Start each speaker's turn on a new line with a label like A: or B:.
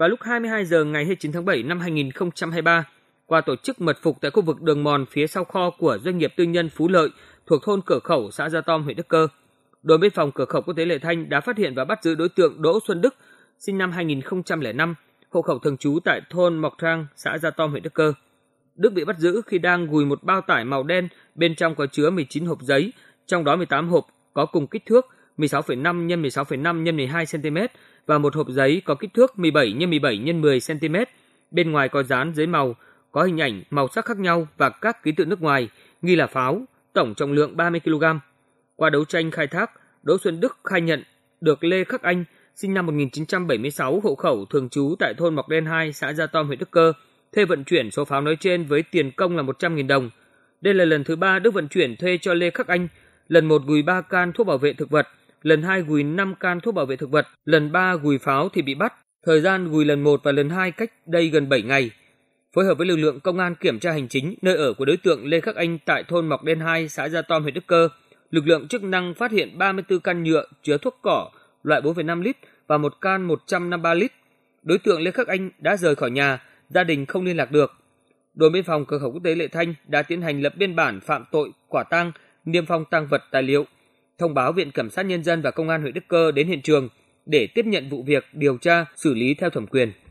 A: vào lúc 22 giờ ngày 29 tháng 7 năm 2023 qua tổ chức mật phục tại khu vực đường mòn phía sau kho của doanh nghiệp tư nhân Phú Lợi thuộc thôn Cửa Khẩu, xã Gia Tom, huyện Đức Cơ. Đồn biên phòng Cửa Khẩu Quốc tế Lệ Thanh đã phát hiện và bắt giữ đối tượng Đỗ Xuân Đức, sinh năm 2005, hộ khẩu thường trú tại thôn Mộc Trang, xã Gia Tom, huyện Đức Cơ. Đức bị bắt giữ khi đang gùi một bao tải màu đen, bên trong có chứa 19 hộp giấy, trong đó 18 hộp có cùng kích thước 16,5 x 16,5 x 12 cm và một hộp giấy có kích thước 17 x 17 x 10 cm. Bên ngoài có dán giấy màu, có hình ảnh màu sắc khác nhau và các ký tự nước ngoài, nghi là pháo, tổng trọng lượng 30 kg. Qua đấu tranh khai thác, Đỗ Xuân Đức khai nhận được Lê Khắc Anh, sinh năm 1976, hộ khẩu thường trú tại thôn Mọc Đen 2, xã Gia Tom, huyện Đức Cơ, thuê vận chuyển số pháo nói trên với tiền công là 100.000 đồng. Đây là lần thứ ba Đức vận chuyển thuê cho Lê Khắc Anh, lần một gùi ba can thuốc bảo vệ thực vật, lần hai gùi 5 can thuốc bảo vệ thực vật, lần ba gùi pháo thì bị bắt. Thời gian gùi lần 1 và lần 2 cách đây gần 7 ngày. Phối hợp với lực lượng công an kiểm tra hành chính nơi ở của đối tượng Lê Khắc Anh tại thôn Mọc Đen 2, xã Gia Tom, huyện Đức Cơ, lực lượng chức năng phát hiện 34 can nhựa chứa thuốc cỏ loại 4,5 lít và một can 153 lít. Đối tượng Lê Khắc Anh đã rời khỏi nhà, gia đình không liên lạc được. Đồn biên phòng cửa khẩu quốc tế Lệ Thanh đã tiến hành lập biên bản phạm tội quả tang, niêm phong tăng vật tài liệu thông báo Viện Cẩm sát Nhân dân và Công an huyện Đức Cơ đến hiện trường để tiếp nhận vụ việc điều tra xử lý theo thẩm quyền.